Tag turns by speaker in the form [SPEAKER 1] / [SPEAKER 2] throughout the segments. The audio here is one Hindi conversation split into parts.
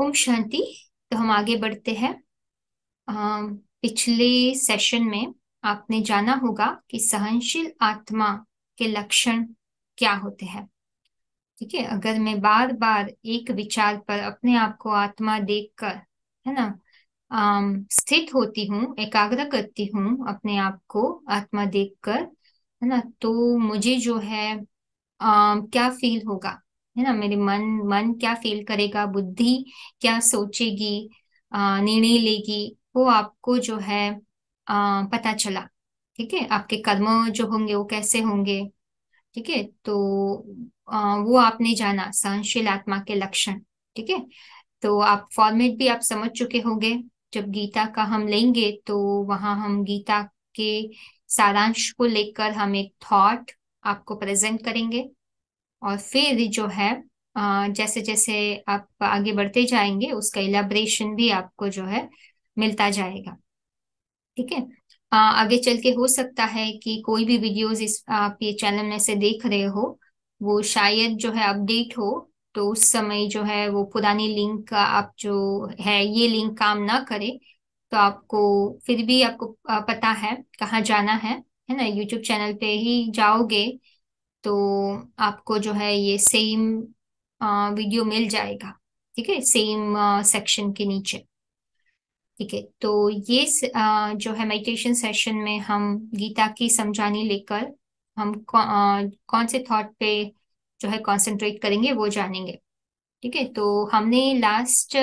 [SPEAKER 1] ओम शांति तो हम आगे बढ़ते हैं पिछले सेशन में आपने जाना होगा कि सहनशील आत्मा के लक्षण क्या होते हैं ठीक है अगर मैं बार बार एक विचार पर अपने आप को आत्मा देखकर है ना अम्म स्थित होती हूँ एकाग्र करती हूँ अपने आप को आत्मा देखकर है ना तो मुझे जो है आ, क्या फील होगा है ना मेरे मन मन क्या फील करेगा बुद्धि क्या सोचेगी निर्णय लेगी वो आपको जो है आ, पता चला ठीक है आपके कर्म जो होंगे वो कैसे होंगे ठीक है तो आ, वो आपने जाना सहनशील आत्मा के लक्षण ठीक है तो आप फॉर्मेट भी आप समझ चुके होंगे जब गीता का हम लेंगे तो वहां हम गीता के सारांश को लेकर हम एक थॉट आपको प्रेजेंट करेंगे और फिर जो है जैसे जैसे आप आगे बढ़ते जाएंगे उसका इलाब्रेशन भी आपको जो है मिलता जाएगा ठीक है आगे चल के हो सकता है कि कोई भी वीडियोस इस आप ये चैनल में से देख रहे हो वो शायद जो है अपडेट हो तो उस समय जो है वो पुरानी लिंक का आप जो है ये लिंक काम ना करे तो आपको फिर भी आपको पता है कहाँ जाना है है ना यूट्यूब चैनल पे ही जाओगे तो आपको जो है ये सेम वीडियो मिल जाएगा ठीक है सेम सेक्शन के नीचे ठीक है तो ये जो है मेडिटेशन सेशन में हम गीता की समझानी लेकर हम कौन से थॉट पे जो है कंसंट्रेट करेंगे वो जानेंगे ठीक है तो हमने लास्ट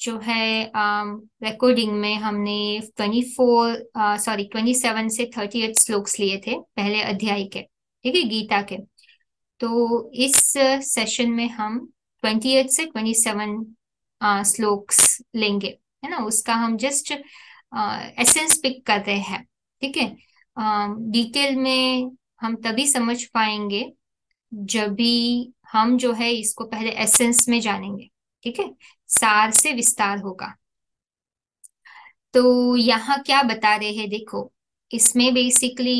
[SPEAKER 1] जो है रिकॉर्डिंग में हमने twenty four sorry twenty seven से थर्टी एट श्लोक्स लिए थे पहले अध्याय के ठीक है गीता के तो इस सेशन में हम ट्वेंटी एट से ट्वेंटी सेवन स्लोक्स लेंगे है ना उसका हम जस्ट एसेंस पिक कर रहे हैं ठीक है डिटेल में हम तभी समझ पाएंगे जब भी हम जो है इसको पहले एसेंस में जानेंगे ठीक है सार से विस्तार होगा तो यहाँ क्या बता रहे हैं देखो इसमें बेसिकली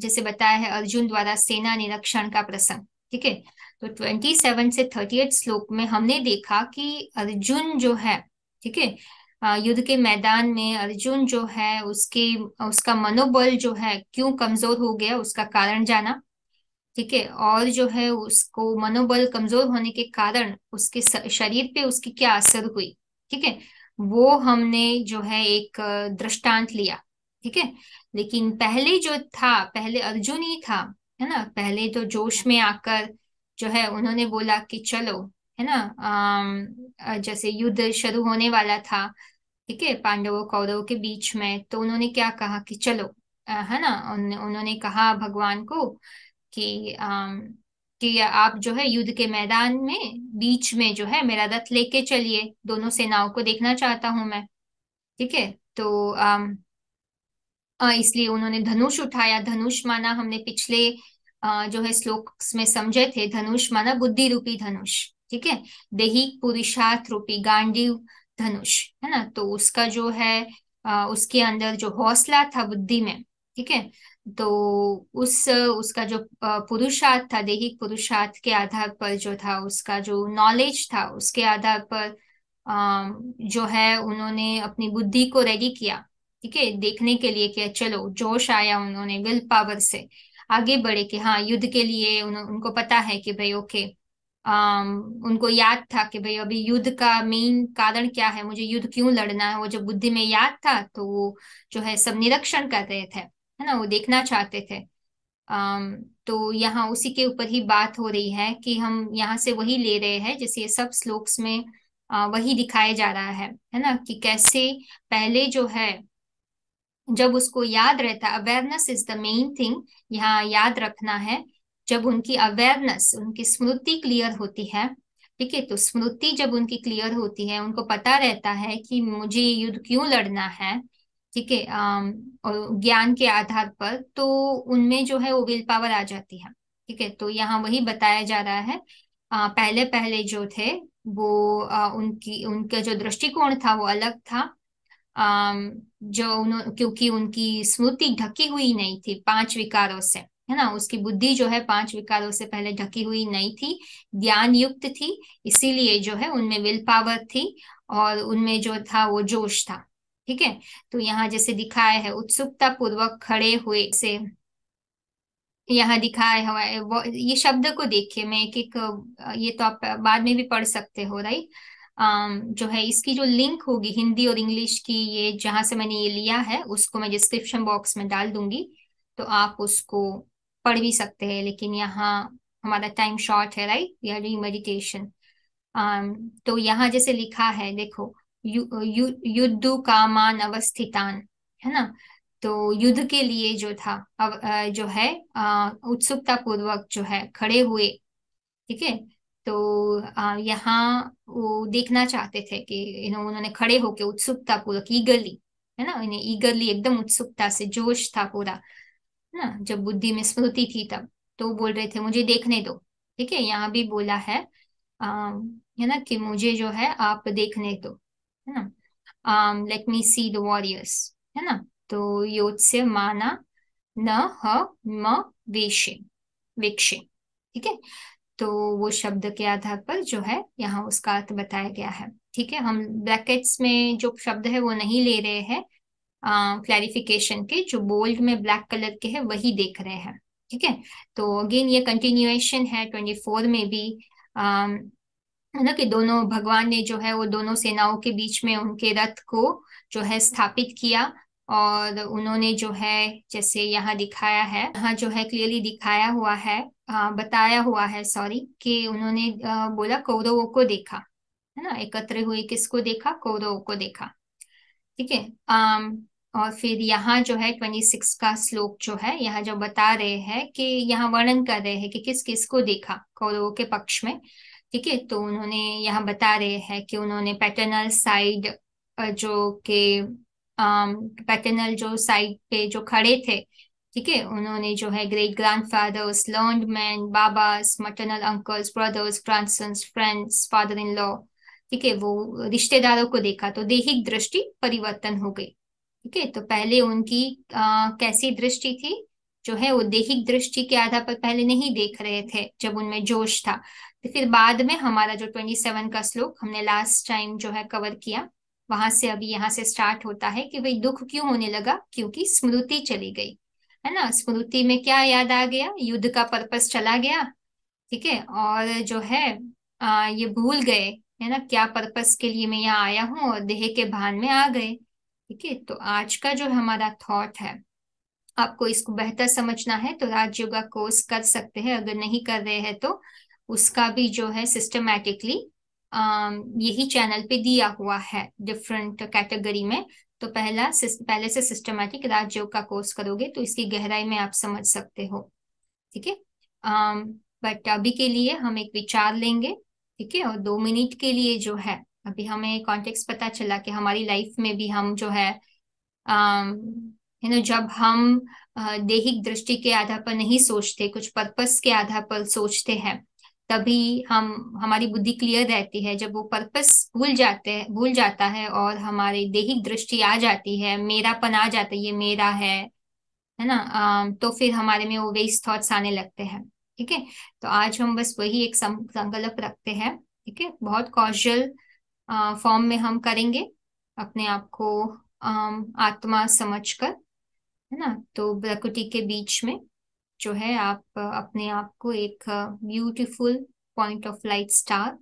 [SPEAKER 1] जैसे बताया है अर्जुन द्वारा सेना निरीक्षण का प्रसंग ठीक है तो ट्वेंटी सेवन से थर्टी एट श्लोक में हमने देखा कि अर्जुन जो है ठीक है युद्ध के मैदान में अर्जुन जो है उसके उसका मनोबल जो है क्यों कमजोर हो गया उसका कारण जाना ठीक है और जो है उसको मनोबल कमजोर होने के कारण उसके शरीर पे उसकी क्या असर हुई ठीक है वो हमने जो है एक दृष्टांत लिया ठीक है लेकिन पहले जो था पहले अर्जुन ही था है ना पहले तो जोश में आकर जो है उन्होंने बोला कि चलो है ना आ, जैसे युद्ध शुरू होने वाला था ठीक है पांडवों कौरवों के बीच में तो उन्होंने क्या कहा कि चलो है ना उन, उन्होंने कहा भगवान को कि आ, कि आप जो है युद्ध के मैदान में बीच में जो है मेरा रथ लेके चलिए दोनों सेनाओं को देखना चाहता हूं मैं ठीक है तो अम्म इसलिए उन्होंने धनुष उठाया धनुष माना हमने पिछले जो है श्लोक में समझे थे धनुष माना बुद्धि रूपी धनुष ठीक है देही पुरुषार्थ रूपी गांडीव धनुष है ना तो उसका जो है उसके अंदर जो हौसला था बुद्धि में ठीक है तो उस उसका जो पुरुषार्थ था देहिक पुरुषार्थ के आधार पर जो था उसका जो नॉलेज था उसके आधार पर जो है उन्होंने अपनी बुद्धि को रेडी किया ठीक है देखने के लिए कि चलो जोश आया उन्होंने विल पावर से आगे बढ़े कि हाँ युद्ध के लिए उन, उनको पता है कि भाई ओके अम्म um, उनको याद था कि भाई अभी युद्ध का मेन कारण क्या है मुझे युद्ध क्यों लड़ना है वो जब बुद्धि में याद था तो वो जो है सब निरीक्षण कर रहे थे है ना वो देखना चाहते थे अम्म um, तो यहाँ उसी के ऊपर ही बात हो रही है कि हम यहाँ से वही ले रहे हैं जैसे ये सब श्लोक्स में uh, वही दिखाया जा रहा है है ना कि कैसे पहले जो है जब उसको याद रहता awareness is the main thing यहाँ याद रखना है जब उनकी अवेयरनेस उनकी स्मृति क्लियर होती है ठीक है तो स्मृति जब उनकी क्लियर होती है उनको पता रहता है कि मुझे युद्ध क्यों लड़ना है ठीक है और ज्ञान के आधार पर तो उनमें जो है वो विल पावर आ जाती है ठीक है तो यहाँ वही बताया जा रहा है आ, पहले पहले जो थे वो आ, उनकी उनका जो दृष्टिकोण था वो अलग था जो उन्होंने क्योंकि उनकी स्मृति ढकी हुई नहीं थी पांच विकारों से है ना उसकी बुद्धि जो है पांच विकारों से पहले ढकी हुई नहीं थी ज्ञान युक्त थी इसीलिए जो है उनमें विल पावर थी और उनमें जो था वो जोश था ठीक है तो यहाँ जैसे दिखाया है उत्सुकता पूर्वक खड़े हुए से यहाँ दिखाया हुआ है ये शब्द को देखिए मैं एक एक ये तो आप बाद में भी पढ़ सकते हो राइट जो है इसकी जो लिंक होगी हिंदी और इंग्लिश की ये जहां से मैंने ये लिया है उसको मैं डिस्क्रिप्शन बॉक्स में डाल दूंगी तो आप उसको पढ़ भी सकते हैं लेकिन यहाँ हमारा टाइम शॉर्ट है राइट या डूइंग मेडिटेशन तो यहाँ जैसे लिखा है देखो यु, यु, युद्धु कामान अवस्थितान है ना तो युद्ध के लिए जो था अव, जो है उत्सुकता पूर्वक जो है खड़े हुए ठीक है तो यहाँ वो देखना चाहते थे कि यू नो उन्होंने खड़े होके उत्सुकता पूर्वक ईगरली है ना इन्हें ईगरली एकदम उत्सुकता से जोश था पूरा ना जब बुद्धि में स्मृति थी तब तो बोल रहे थे मुझे देखने दो ठीक है यहाँ भी बोला है अः है ना कि मुझे जो है आप देखने दो है ना let me see the warriors है ना तो योत्स्य माना न ह म वेशे विक्षे ठीक है तो वो शब्द के आधार पर जो है यहाँ उसका अर्थ बताया गया है ठीक है हम ब्रैकेट्स में जो शब्द है वो नहीं ले रहे हैं क्लैरिफिकेशन के जो बोल्ड में ब्लैक कलर के है वही देख रहे हैं ठीक है तो अगेन ये कंटिन्यूएशन है ट्वेंटी फोर में भी है ना कि दोनों भगवान ने जो है वो दोनों सेनाओं के बीच में उनके रथ को जो है स्थापित किया और उन्होंने जो है जैसे यहाँ दिखाया है यहाँ जो है क्लियरली दिखाया हुआ है आ, बताया हुआ है सॉरी कि उन्होंने आ, बोला कौरवों को देखा है ना एकत्र हुए किसको देखा कौरवों को देखा ठीक है और फिर यहाँ जो है ट्वेंटी सिक्स का श्लोक जो है यहाँ जो बता रहे हैं कि यहाँ वर्णन कर रहे हैं कि किस किस को देखा कौरवों के पक्ष में ठीक है तो उन्होंने यहाँ बता रहे हैं कि उन्होंने पैटर्नल साइड जो के पैटर्नल um, जो साइड पे जो खड़े थे ठीक है उन्होंने जो है ग्रेट फादर्स लर्नड मैन बाबास maternal uncles brothers grandsons friends father in law ठीक है वो रिश्तेदारों को देखा तो देहिक दृष्टि परिवर्तन हो गई ठीक है तो पहले उनकी आ, कैसी दृष्टि थी जो है वो देहिक दृष्टि के आधार पर पहले नहीं देख रहे थे जब उनमें जोश था तो फिर बाद में हमारा जो ट्वेंटी सेवन का श्लोक हमने लास्ट टाइम जो है कवर किया वहां से अभी यहाँ से स्टार्ट होता है कि भाई दुख क्यों होने लगा क्योंकि स्मृति चली गई है ना स्मृति में क्या याद आ गया युद्ध का पर्पस चला गया ठीक है और जो है आ, ये भूल गए है ना क्या पर्पस के लिए मैं यहाँ आया हूँ और देह के भान में आ गए ठीक है तो आज का जो हमारा थॉट है आपको इसको बेहतर समझना है तो राज योगा कोर्स कर सकते हैं अगर नहीं कर रहे हैं तो उसका भी जो है सिस्टमैटिकली यही चैनल पे दिया हुआ है डिफरेंट कैटेगरी में तो पहला पहले से सिस्टमैटिक राजयोग का कोर्स करोगे तो इसकी गहराई में आप समझ सकते हो ठीक है बट अभी के लिए हम एक विचार लेंगे ठीक है और दो मिनट के लिए जो है अभी हमें कॉन्टेक्स्ट पता चला कि हमारी लाइफ में भी हम जो है यू नो जब हम देहिक दृष्टि के आधार पर नहीं सोचते कुछ पर्पस के आधार पर सोचते हैं तभी हम हमारी बुद्धि क्लियर रहती है जब वो पर्पस भूल जाते हैं भूल जाता है और हमारी देहिक दृष्टि आ जाती है मेरापन आ जाता है ये मेरा है है ना आ, तो फिर हमारे में वो वेस्ट थॉट्स आने लगते हैं ठीक है तो आज हम बस वही एक संकल्प रखते हैं ठीक है बहुत कौशल फॉर्म में हम करेंगे अपने आप को आत्मा समझकर है ना तो प्रकृति के बीच में जो है आप अपने आप को एक beautiful point of light star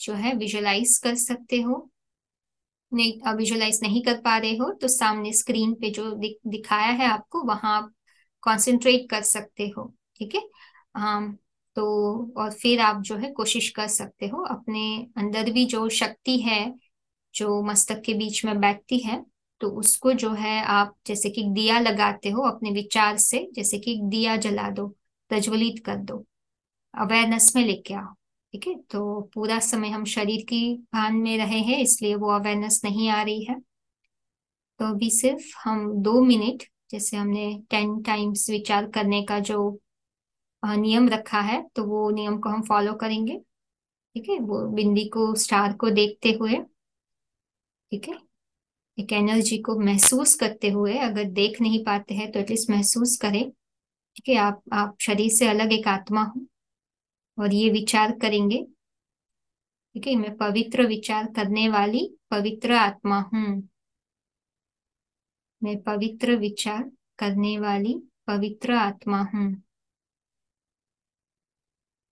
[SPEAKER 1] जो है विजुअलाइज कर सकते हो नहीं विजुअलाइज नहीं कर पा रहे हो तो सामने स्क्रीन पे जो दि, दिखाया है आपको वहां आप कॉन्सेंट्रेट कर सकते हो ठीक है हाँ तो और फिर आप जो है कोशिश कर सकते हो अपने अंदर भी जो शक्ति है जो मस्तक के बीच में बैठती है तो उसको जो है आप जैसे कि दिया लगाते हो अपने विचार से जैसे कि दिया जला दो प्रज्वलित कर दो अवेयरनेस में लेके आओ ठीक है तो पूरा समय हम शरीर की भान में रहे हैं इसलिए वो अवेयरनेस नहीं आ रही है तो अभी सिर्फ हम दो मिनट जैसे हमने टेन टाइम्स विचार करने का जो नियम रखा है तो वो नियम को हम फॉलो करेंगे ठीक है वो बिंदी को स्टार को देखते हुए ठीक है एक एनर्जी को महसूस करते हुए अगर देख नहीं पाते हैं तो एटलीस्ट महसूस करें कि आप आप शरीर से अलग एक आत्मा हो और ये विचार करेंगे ठीक है मैं पवित्र विचार करने वाली पवित्र आत्मा हूँ मैं पवित्र विचार करने वाली पवित्र आत्मा हूँ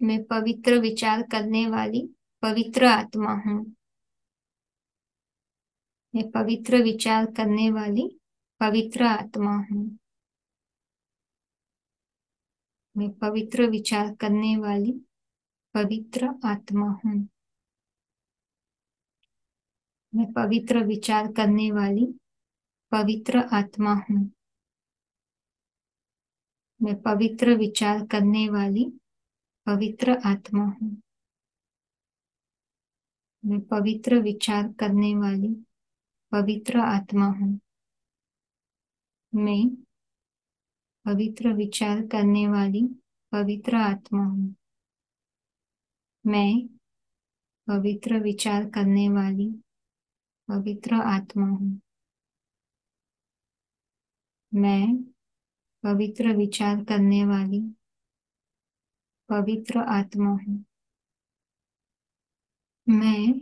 [SPEAKER 1] मैं पवित्र विचार करने वाली पवित्र आत्मा हूँ मैं पवित्र विचार करने वाली पवित्र आत्मा हूँ मैं पवित्र विचार करने वाली पवित्र आत्मा हूँ मैं पवित्र विचार करने वाली पवित्र आत्मा हूँ मैं पवित्र विचार करने वाली पवित्र आत्मा हूँ मैं पवित्र विचार करने वाली पवित्र आत्मा हूँ मैं पवित्र विचार करने वाली पवित्र आत्मा हूँ मैं पवित्र विचार करने वाली पवित्र आत्मा हूँ मैं पवित्र विचार करने वाली पवित्र आत्मा हूँ मैं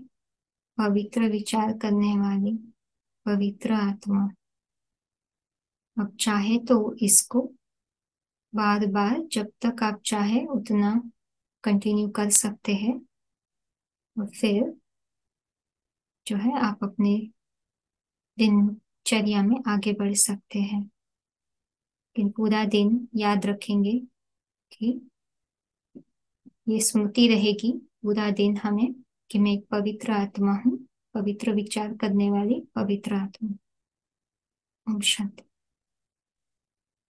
[SPEAKER 1] पवित्र विचार करने वाली पवित्र आत्मा आप चाहे तो इसको बार बार जब तक आप चाहे उतना कंटिन्यू कर सकते हैं और फिर जो है आप अपने दिनचर्या में आगे बढ़ सकते हैं लेकिन पूरा दिन याद रखेंगे कि ये स्मृति रहेगी पूरा दिन हमें कि मैं एक पवित्र आत्मा हूँ पवित्र विचार करने वाली पवित्र आत्मा ओम शांति